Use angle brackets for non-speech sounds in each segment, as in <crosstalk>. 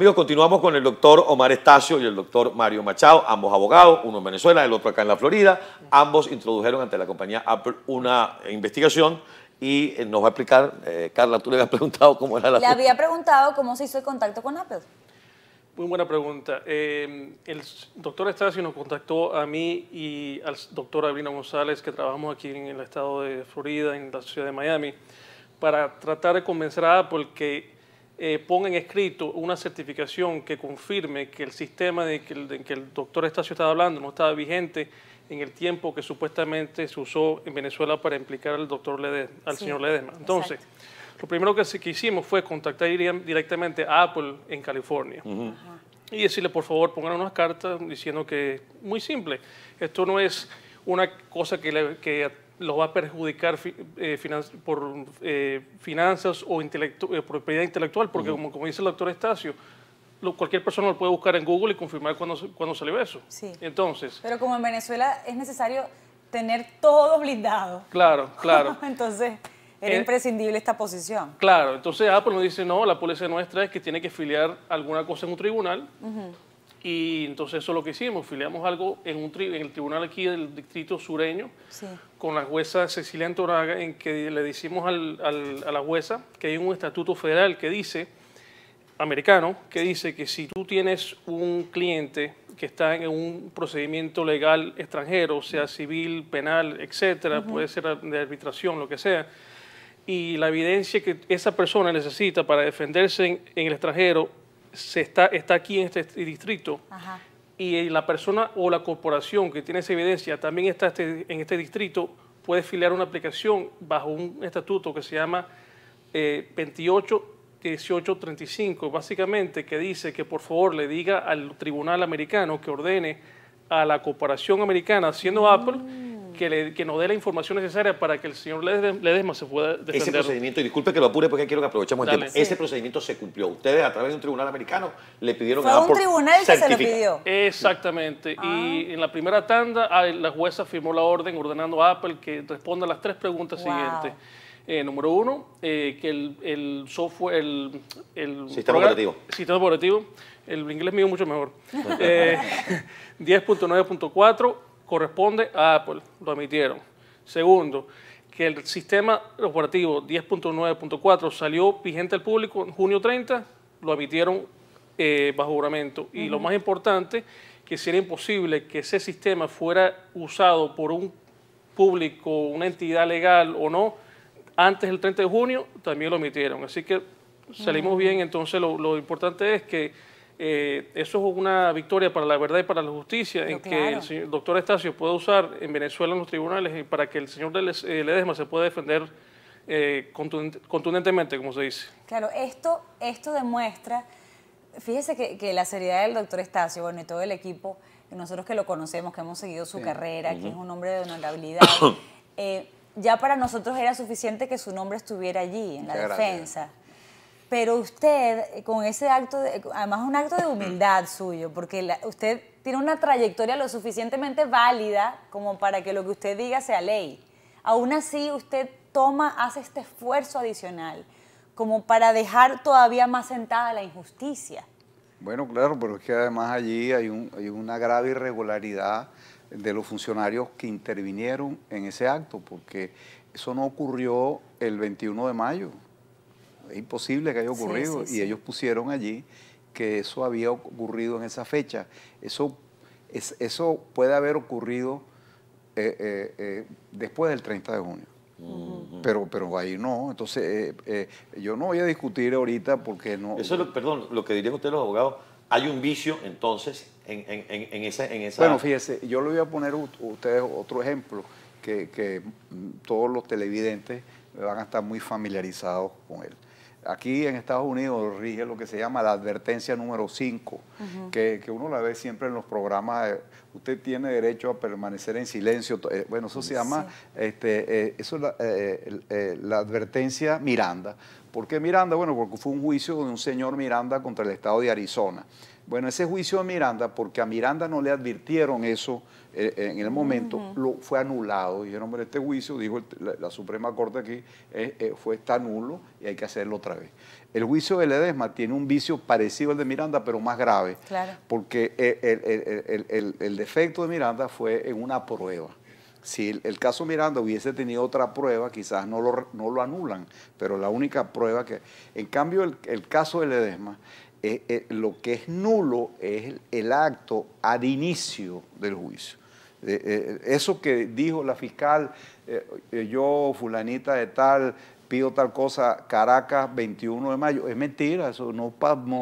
Amigos, continuamos con el doctor Omar Estacio y el doctor Mario Machado, ambos abogados, uno en Venezuela, el otro acá en la Florida. Ambos introdujeron ante la compañía Apple una investigación y eh, nos va a explicar, eh, Carla, tú le habías <laughs> preguntado cómo era la... Le había preguntado cómo se hizo el contacto con Apple. Muy buena pregunta. Eh, el doctor Estacio nos contactó a mí y al doctor Abrina González, que trabajamos aquí en el estado de Florida, en la ciudad de Miami, para tratar de convencer a Apple que eh, pongan escrito una certificación que confirme que el sistema de que el, doctor Estacio estaba hablando no estaba vigente en el tiempo que supuestamente se usó en Venezuela para implicar al doctor Ledesma, al señor Ledesma. Entonces, lo primero que, que, hicimos fue contactar directamente a Apple en California. Y decirle, por favor, pongan unas cartas diciendo que, muy simple, esto no es una cosa que, que lo va a perjudicar eh, por eh, finanzas o eh, propiedad intelectual, porque como, dice el doctor Estacio, cualquier persona lo puede buscar en Google y confirmar cuando, cuando salió eso. Sí. Entonces. Pero como en Venezuela es necesario tener todo blindado. Claro, <laughs> claro. entonces. Era imprescindible esta posición. Claro, entonces Apple nos dice, no, la policía nuestra es que tiene que filiar alguna cosa en un tribunal y entonces eso es lo que hicimos, filiamos algo en, un el tribunal aquí del distrito sureño con la jueza Cecilia Antoraga, en que le decimos al, a la jueza que hay un estatuto federal que dice, americano, que dice que si tú tienes un cliente que está en un procedimiento legal extranjero, sea civil, penal, etcétera, puede ser de arbitración, lo que sea, y la evidencia que esa persona necesita para defenderse en el extranjero se está, está aquí en este distrito y la persona o la corporación que tiene esa evidencia también está este, en este distrito, puede filiar una aplicación bajo un estatuto que se llama ...28.18.35... Eh, básicamente que dice que por favor le diga al tribunal americano que ordene a la corporación americana, siendo mm. Apple, que, nos dé la información necesaria para que el señor le Ledesma se pueda defender. Ese procedimiento, y disculpe que lo apure porque quiero que aprovechemos el tiempo, ese procedimiento se cumplió. Ustedes a través de un tribunal americano le pidieron Fue a un tribunal que se lo pidió. Exactamente. Y ah. en la primera tanda ah, la jueza firmó la orden ordenando a Apple que responda a las tres preguntas siguientes. Eh, número uno, eh, que el, software, el, sistema operativo. Sistema operativo, el inglés mío mucho mejor. 10.9.4 <laughs> eh, <laughs> corresponde a Apple, lo emitieron. Segundo, que el sistema operativo 10.9.4 salió vigente al público en junio 30, lo admitieron eh, bajo juramento. Y lo más importante, que si era imposible que ese sistema fuera usado por un público, una entidad legal o no, antes del 30 de junio también lo emitieron. Así que salimos bien, entonces lo importante es que eh, eso es una victoria para la verdad y para la justicia, en que el, doctor Estacio puede usar en Venezuela en los tribunales para que el señor eh, Ledesma se pueda defender eh, contundentemente, como se dice. Claro, esto, esto demuestra, fíjese que, la seriedad del doctor Estacio, bueno, y todo el equipo, nosotros que lo conocemos, que hemos seguido su carrera, que es un hombre de honorabilidad, <coughs> ya para nosotros era suficiente que su nombre estuviera allí, en la defensa. Pero usted, eh, con ese acto, eh, además un acto de humildad suyo, porque usted tiene una trayectoria lo suficientemente válida como para que lo que usted diga sea ley. Aún así, usted toma, hace este esfuerzo adicional como para dejar todavía más sentada la injusticia. Bueno, claro, pero es que además allí hay una grave irregularidad de los funcionarios que intervinieron en ese acto, porque eso no ocurrió el 21 de mayo, es imposible que haya ocurrido. Y ellos pusieron allí que eso había ocurrido en esa fecha. Eso, eso puede haber ocurrido eh, eh, eh, después del 30 de junio. Pero, pero ahí no, entonces yo no voy a discutir ahorita porque no... Eso es lo, perdón, lo que diría ustedes los abogados, hay un vicio entonces en, esa, en esa... Bueno, fíjese, yo le voy a poner ustedes otro ejemplo que mm, todos los televidentes van a estar muy familiarizados con él. Aquí en Estados Unidos rige lo que se llama la advertencia número 5, que, uno la ve siempre en los programas, eh, usted tiene derecho a permanecer en silencio, eh, bueno, eso se llama, este, eh, eso la, la, advertencia Miranda. ¿Por qué Miranda? Bueno, porque fue un juicio de un señor Miranda contra el estado de Arizona. Bueno, ese juicio de Miranda, porque a Miranda no le advirtieron eso eh, eh, en el momento, lo, fue anulado. Dijeron, hombre, este juicio, dijo la, Suprema Corte aquí, eh, fue está nulo y hay que hacerlo otra vez. El juicio de Ledesma tiene un vicio parecido al de Miranda, pero más grave, claro. porque el, defecto de Miranda fue en una prueba. Si el, caso Miranda hubiese tenido otra prueba, quizás no lo, no lo anulan, pero la única prueba que... En cambio, el caso de Ledesma eh, eh, lo que es nulo es el, acto ad inicio del juicio. Eh, eso que dijo la fiscal, yo fulanita de tal, pido tal cosa, Caracas, 21 de mayo. Es mentira, eso no,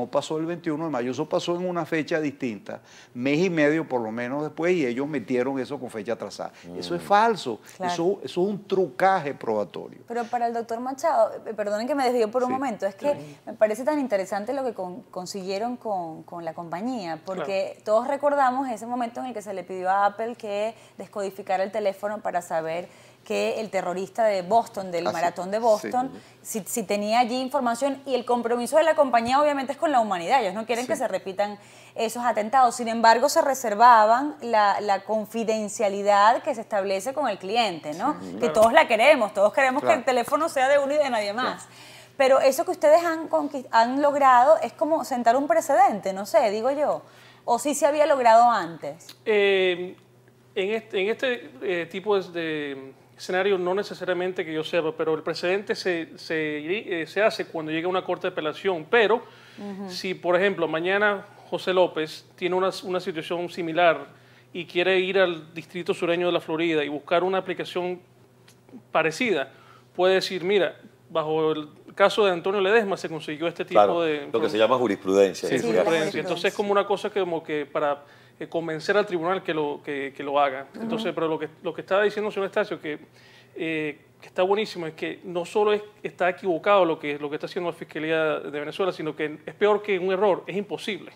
pasó el 21 de mayo, eso pasó en una fecha distinta, mes y medio por lo menos después, y ellos metieron eso con fecha atrasada. Eso es mm. falso, eso, es un trucaje probatorio. Pero para el doctor Machado, eh, perdonen que me desvío por un momento, es que me parece tan interesante lo que consiguieron con, la compañía, porque todos recordamos ese momento en el que se le pidió a Apple que descodificara el teléfono para saber que el terrorista de Boston, del ah, maratón de Boston, si, tenía allí información y el compromiso de la compañía obviamente es con la humanidad, ellos no quieren que se repitan esos atentados, sin embargo se reservaban la, confidencialidad que se establece con el cliente, ¿no? que todos la queremos, todos queremos que el teléfono sea de uno y de nadie más. Pero eso que ustedes han, han logrado es como sentar un precedente, no sé, digo yo. ¿O sí se había logrado antes? Eh, en este, este eh, tipo de, escenario no necesariamente que yo sepa, pero el precedente se, se, eh, hace cuando llega una corte de apelación. Pero si, por ejemplo, mañana José López tiene una, una situación similar y quiere ir al distrito sureño de la Florida y buscar una aplicación parecida, puede decir, mira, bajo el caso de Antonio Ledesma se consiguió este tipo de... Lo que se llama jurisprudencia. jurisprudencia. Entonces es como una cosa que, como que para eh, convencer al tribunal que lo, que, lo haga. Entonces, pero lo que, lo que estaba diciendo el señor eh, que, está buenísimo, es que no solo está equivocado lo que, lo que está haciendo la Fiscalía de Venezuela, sino que es peor que un error, es imposible.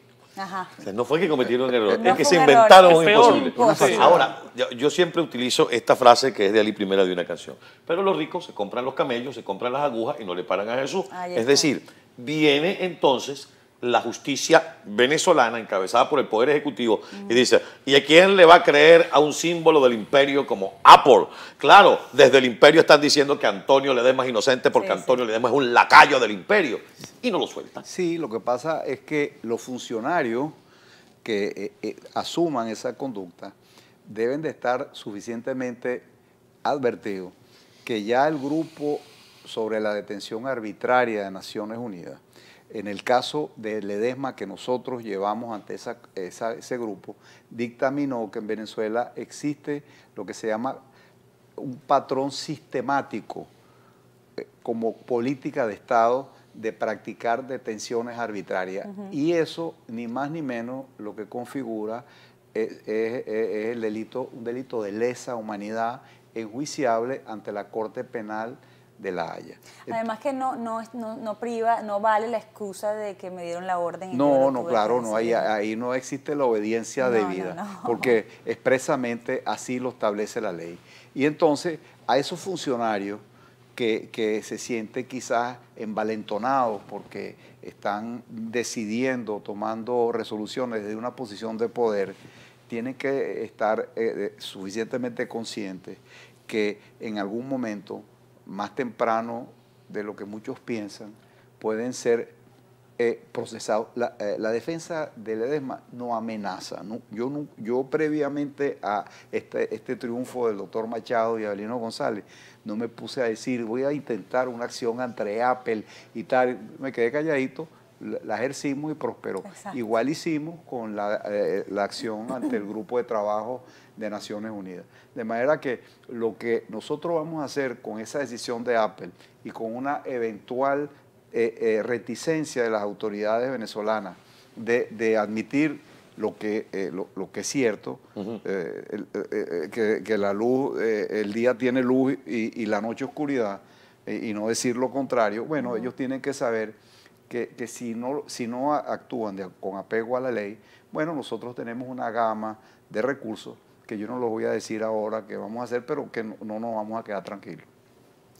no fue que cometieron un error, es que se inventaron un imposible. Ahora, yo, siempre utilizo esta frase que es de Ali Primera de una canción. Pero los ricos se compran los camellos, se compran las agujas y no le paran a Jesús. es decir, viene entonces la justicia venezolana encabezada por el Poder Ejecutivo y dice, ¿y a quién le va a creer a un símbolo del imperio como Apple? Claro, desde el imperio están diciendo que Antonio dé es inocente porque Antonio le demos es un lacayo del imperio y no lo sueltan. Sí, lo que pasa es que los funcionarios que eh, eh, asuman esa conducta deben de estar suficientemente advertidos que ya el grupo sobre la detención arbitraria de Naciones Unidas en el caso de Ledesma que nosotros llevamos ante ese grupo, dictaminó que en Venezuela existe lo que se llama un patrón sistemático eh, como política de Estado de practicar detenciones arbitrarias. Y eso, ni más ni menos, lo que configura eh, es, el delito, un delito de lesa humanidad enjuiciable ante la Corte Penal de La Haya. Además que no, no, priva, no vale la excusa de que me dieron la orden. no, no, claro, no, ahí, ahí, no existe la obediencia debida, porque expresamente así lo establece la ley. Y entonces a esos funcionarios que, se sienten quizás envalentonados porque están decidiendo, tomando resoluciones desde una posición de poder, tienen que estar eh, eh, suficientemente conscientes que en algún momento más temprano de lo que muchos piensan, pueden ser eh, procesados. Eh, la, defensa de Ledesma no amenaza. yo, yo previamente a este, este triunfo del doctor Machado y Abelino González, no me puse a decir, voy a intentar una acción entre Apple y tal. Me quedé calladito la ejercimos y prosperó. Igual hicimos con la, eh, la acción ante el grupo de trabajo de Naciones Unidas. De manera que lo que nosotros vamos a hacer con esa decisión de Apple y con una eventual eh, eh, reticencia de las autoridades venezolanas de, admitir lo que, eh, lo, que es cierto, que, la luz, el día tiene luz y, la noche oscuridad, y no decir lo contrario, bueno, ellos tienen que saber que, si no, si no actúan con apego a la ley, bueno, nosotros tenemos una gama de recursos que yo no los voy a decir ahora que vamos a hacer, pero que no, nos vamos a quedar tranquilos.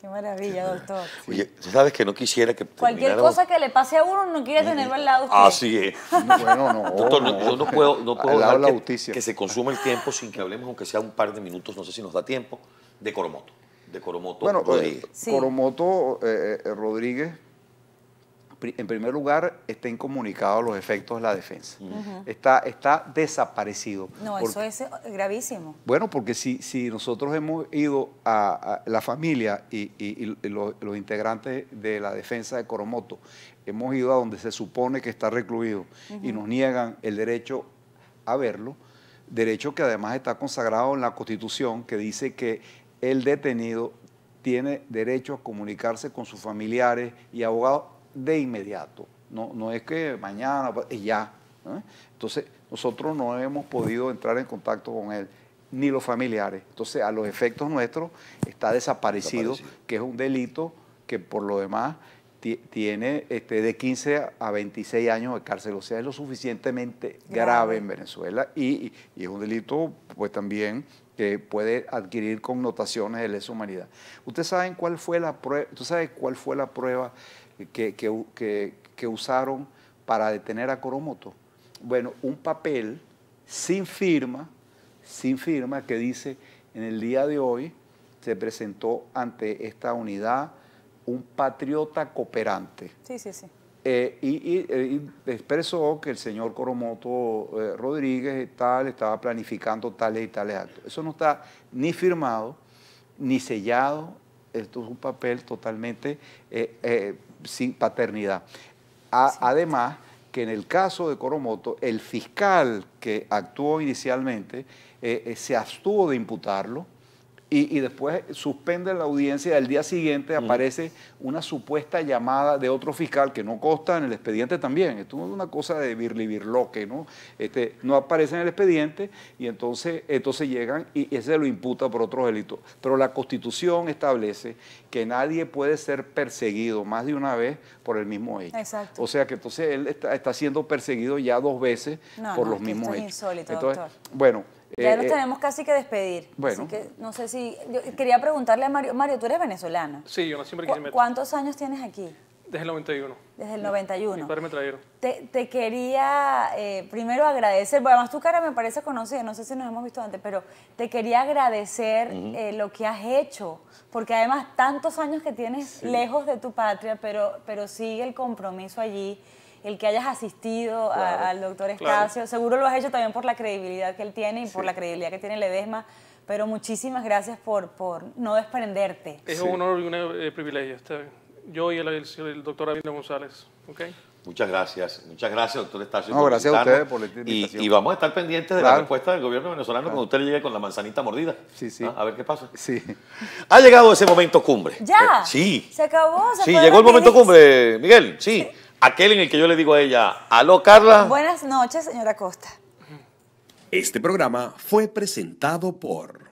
Qué maravilla, doctor. Oye, sabes que no quisiera que... Cualquier cosa que le pase a uno no quiere tenerlo al lado. Así ah, es. Eh. bueno, no. Doctor, yo no puedo, no puedo dejar la justicia. que, se consuma el tiempo sin que hablemos, aunque sea un par de minutos, no sé si nos da tiempo, de Coromoto. De Coromoto bueno, eh, Rodríguez. Coromoto eh, Rodríguez en primer lugar, estén comunicados los efectos de la defensa. Mm. está, está desaparecido. No, eso es eh, gravísimo. Bueno, porque si, si nosotros hemos ido a, la familia y, los, integrantes de la defensa de Coromoto, hemos ido a donde se supone que está recluido y nos niegan el derecho a verlo, derecho que además está consagrado en la Constitución, que dice que el detenido tiene derecho a comunicarse con sus familiares y abogados de inmediato. No, no es que mañana, pues, ya. Entonces, nosotros no hemos podido entrar en contacto con él, ni los familiares. Entonces, a los efectos nuestros, está desaparecido, que es un delito que por lo demás tiene este, de 15 a 26 años de cárcel, o sea, es lo suficientemente grave, en Venezuela y, y, es un delito, pues también, que puede adquirir connotaciones de lesa humanidad. ¿Ustedes saben cuál fue la prueba, cuál fue la prueba que, usaron para detener a Coromoto. Bueno, un papel sin firma, sin firma, que dice, en el día de hoy se presentó ante esta unidad un patriota cooperante. Sí, sí, sí. Eh, eh, y, expresó que el señor Coromoto eh, Rodríguez tal estaba planificando tales y tales actos. Eso no está ni firmado, ni sellado. Esto es un papel totalmente eh, sin paternidad. Además, que en el caso de Coromoto, el fiscal que actuó inicialmente eh, eh, se abstuvo de imputarlo, y, después suspende la audiencia y al día siguiente aparece una supuesta llamada de otro fiscal que no consta en el expediente también. Esto es una cosa de birloque, ¿no? Este, no aparece en el expediente y entonces, entonces llegan y ese lo imputa por otros delitos. Pero la Constitución establece que nadie puede ser perseguido más de una vez por el mismo hecho. Exacto. O sea que entonces él está, siendo perseguido ya dos veces por los mismos hechos. insólito, doctor. Bueno. Ya eh, nos eh, tenemos casi que despedir. Bueno. que no sé si. quería preguntarle a Mario. Mario, tú eres venezolano. Sí, yo no ¿Cuántos años tienes aquí? Desde el 91. Desde el 91. me trajeron. Te, quería eh, primero agradecer, bueno, además tu cara me parece conocida, no sé si nos hemos visto antes, pero te quería agradecer lo que has hecho, porque además tantos años que tienes lejos de tu patria, pero, pero sigue el compromiso allí el que hayas asistido al doctor Estacio. Seguro lo has hecho también por la credibilidad que él tiene y por la credibilidad que tiene Ledesma. Pero muchísimas gracias por, por no desprenderte. Es un honor y un eh, privilegio. Este, yo y el, doctor Abino González. ¿okay? Muchas gracias, muchas gracias, doctor Estacio. gracias a ustedes por la invitación. Y, vamos a estar pendientes de la respuesta del gobierno venezolano cuando usted llegue con la manzanita mordida. Sí, sí. Ah, a ver qué pasa. Sí. Ha llegado ese momento cumbre. Ya. sí. Se acabó. sí, llegó el momento cumbre, Miguel. sí aquel en el que yo le digo a ella, aló Carla. Buenas noches, señora Costa. Este programa fue presentado por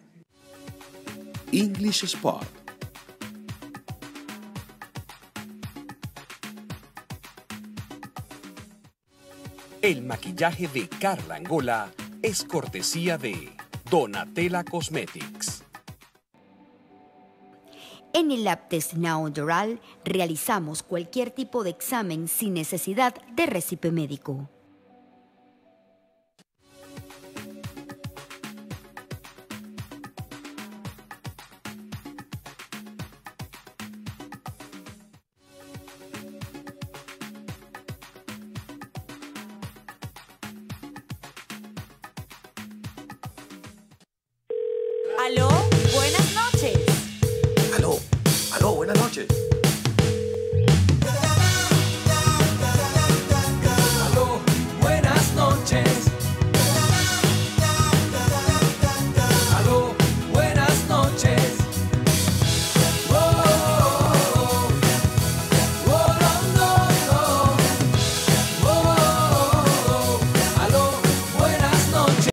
English Spot. El maquillaje de Carla Angola es cortesía de Donatella Cosmetics. En el aptesnao naodoral realizamos cualquier tipo de examen sin necesidad de recipe médico. wanted.